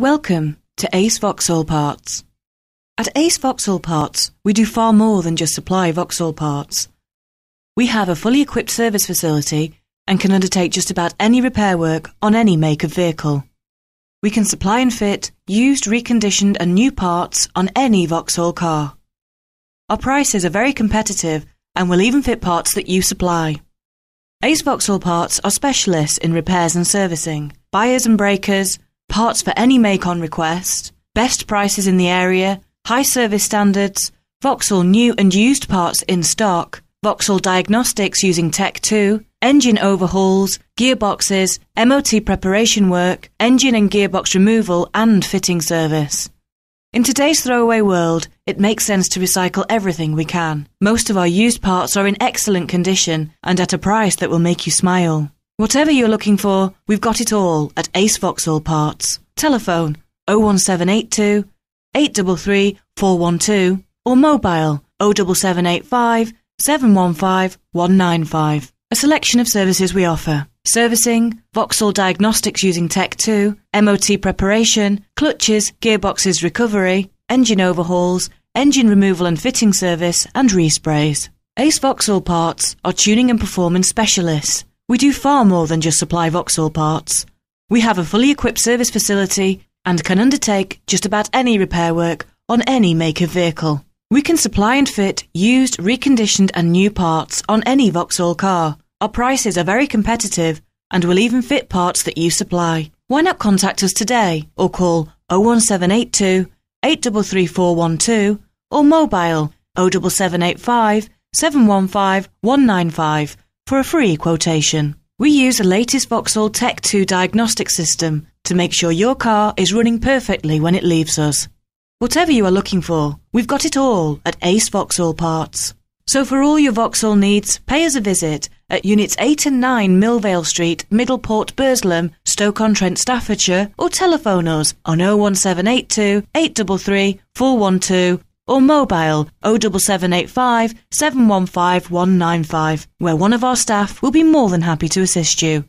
Welcome to Ace Vauxhall Parts. At Ace Vauxhall Parts, we do far more than just supply Vauxhall parts. We have a fully equipped service facility and can undertake just about any repair work on any make of vehicle. We can supply and fit used, reconditioned and new parts on any Vauxhall car. Our prices are very competitive and will even fit parts that you supply. Ace Vauxhall Parts are specialists in repairs and servicing, buyers and breakers, parts for any make on request, best prices in the area, high service standards, Vauxhall new and used parts in stock, Vauxhall diagnostics using Tech 2, engine overhauls, gearboxes, MOT preparation work, engine and gearbox removal and fitting service. In today's throwaway world, it makes sense to recycle everything we can. Most of our used parts are in excellent condition and at a price that will make you smile. Whatever you're looking for, we've got it all at Ace Vauxhall Parts. Telephone 01782 833 412 or mobile 07785 715 195. A selection of services we offer. Servicing, Vauxhall Diagnostics using Tech 2, MOT preparation, clutches, gearboxes recovery, engine overhauls, engine removal and fitting service, and resprays. Ace Vauxhall Parts are tuning and performance specialists we do far more than just supply Vauxhall parts. We have a fully equipped service facility and can undertake just about any repair work on any make of vehicle. We can supply and fit used, reconditioned and new parts on any Vauxhall car. Our prices are very competitive and will even fit parts that you supply. Why not contact us today or call 01782 833412 or mobile 07785 715 195 for a free quotation. We use the latest Vauxhall Tech 2 diagnostic system to make sure your car is running perfectly when it leaves us. Whatever you are looking for, we've got it all at Ace Vauxhall Parts. So for all your Vauxhall needs, pay us a visit at Units 8 and 9 Millvale Street, Middleport, Burslem, Stoke-on-Trent, Staffordshire or telephone us on 01782 833 412 or mobile 07785 715 195, where one of our staff will be more than happy to assist you.